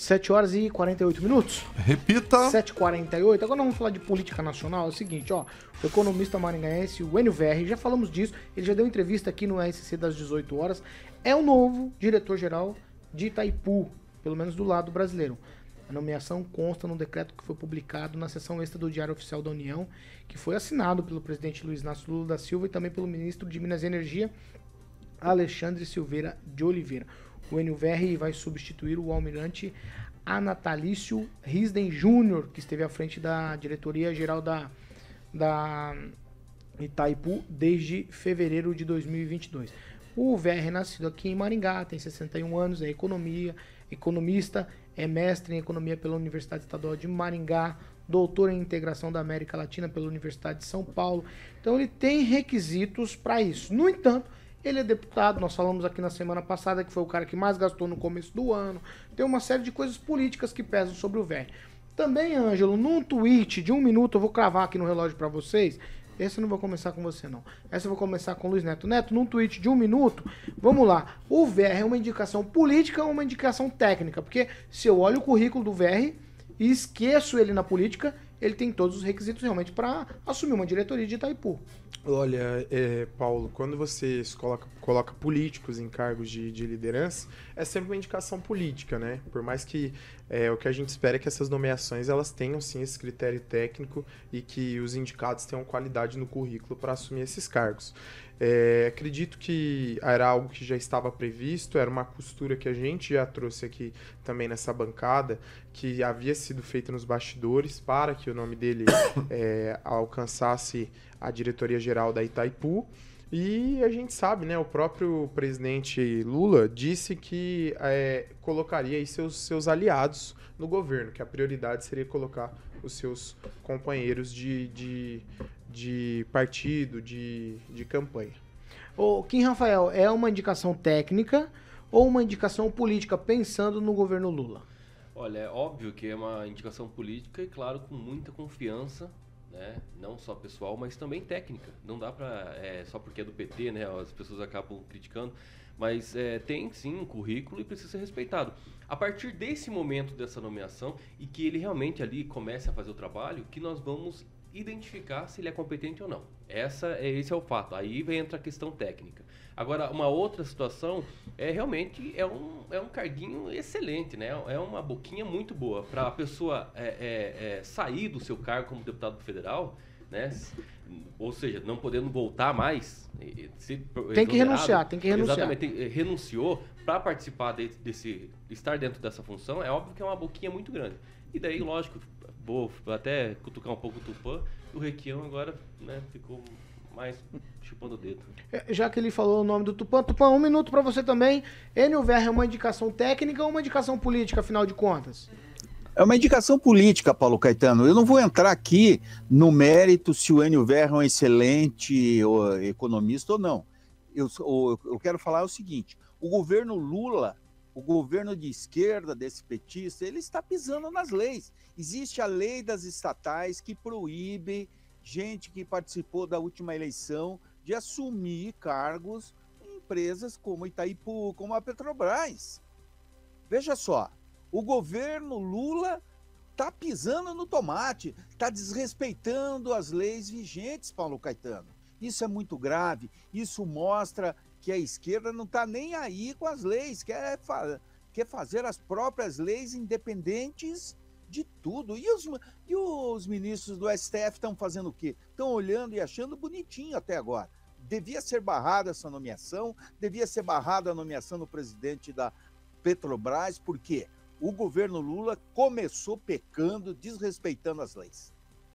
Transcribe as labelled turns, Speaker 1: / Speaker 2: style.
Speaker 1: 7 horas e 48 minutos. Repita. 7h48. Agora vamos falar de política nacional. É o seguinte, ó. O economista maringaense, o Enio Verri, já falamos disso. Ele já deu entrevista aqui no RCC das 18 horas. É o novo diretor-geral de Itaipu, pelo menos do lado brasileiro. A nomeação consta no decreto que foi publicado na sessão extra do Diário Oficial da União, que foi assinado pelo presidente Luiz Inácio Lula da Silva e também pelo ministro de Minas e Energia, Alexandre Silveira de Oliveira. O NUVR vai substituir o almirante Anatalício Risden Júnior, que esteve à frente da diretoria-geral da, da Itaipu desde fevereiro de 2022. O VR é nascido aqui em Maringá, tem 61 anos, é economia, economista, é mestre em economia pela Universidade Estadual de Maringá, doutor em integração da América Latina pela Universidade de São Paulo. Então ele tem requisitos para isso. No entanto, ele é deputado, nós falamos aqui na semana passada que foi o cara que mais gastou no começo do ano. Tem uma série de coisas políticas que pesam sobre o VR. Também, Ângelo, num tweet de um minuto, eu vou cravar aqui no relógio para vocês. Essa eu não vou começar com você, não. Essa eu vou começar com o Luiz Neto. Neto, num tweet de um minuto, vamos lá. O VR é uma indicação política ou uma indicação técnica? Porque se eu olho o currículo do VR e esqueço ele na política, ele tem todos os requisitos realmente para assumir uma diretoria de Itaipu.
Speaker 2: Olha, é, Paulo, quando você coloca, coloca políticos em cargos de, de, liderança, é sempre uma indicação política, né? Por mais que é, o que a gente espera é que essas nomeações elas tenham sim esse critério técnico e que os indicados tenham qualidade no currículo para assumir esses cargos. É, acredito que era algo que já estava previsto, era uma costura que a gente já trouxe aqui também nessa bancada, que havia sido feita nos bastidores para que que o nome dele é, alcançasse a diretoria geral da Itaipu. E a gente sabe, né? O próprio presidente Lula disse que é, colocaria seus, seus aliados no governo, que a prioridade seria colocar os seus companheiros
Speaker 1: de, de, de partido, de, de campanha. O Kim Rafael, é uma indicação técnica ou uma indicação política pensando no governo Lula?
Speaker 3: Olha, é óbvio que é uma indicação política e, claro, com muita confiança, né? não só pessoal, mas também técnica. Não dá para. É, só porque é do PT, né? as pessoas acabam criticando, mas é, tem sim um currículo e precisa ser respeitado. A partir desse momento dessa nomeação e que ele realmente ali comece a fazer o trabalho, que nós vamos identificar se ele é competente ou não. Essa, é, esse é o fato. Aí entra a questão técnica. Agora, uma outra situação é realmente é um, é um carguinho excelente, né? É uma boquinha muito boa para a pessoa é, é, é, sair do seu cargo como deputado federal né? Ou seja, não podendo voltar mais. tem que renunciar, tem que renunciar. Exatamente, eh, renunciou para participar de, desse. estar dentro dessa função, é óbvio que é uma boquinha muito grande. E daí, lógico, vou até cutucar um pouco o Tupã, o Requião agora né, ficou mais chupando o dedo.
Speaker 1: É, já que ele falou o nome do Tupã, Tupã, um minuto para você também. NUVR é uma indicação técnica ou uma indicação política, afinal de contas?
Speaker 4: É uma indicação política, Paulo Caetano. Eu não vou entrar aqui no mérito se o Enio Verra é um excelente economista ou não. Eu, eu quero falar o seguinte: o governo Lula, o governo de esquerda desse petista, ele está pisando nas leis. Existe a lei das estatais que proíbe gente que participou da última eleição de assumir cargos em empresas como Itaipu, como a Petrobras. Veja só, o governo Lula está pisando no tomate, está desrespeitando as leis vigentes, Paulo Caetano. Isso é muito grave, isso mostra que a esquerda não está nem aí com as leis, quer, fa quer fazer as próprias leis independentes de tudo. E os, e os ministros do STF estão fazendo o quê? Estão olhando e achando bonitinho até agora. Devia ser barrada essa nomeação, devia ser barrada a nomeação do presidente da Petrobras, por quê? o governo Lula começou pecando, desrespeitando as leis.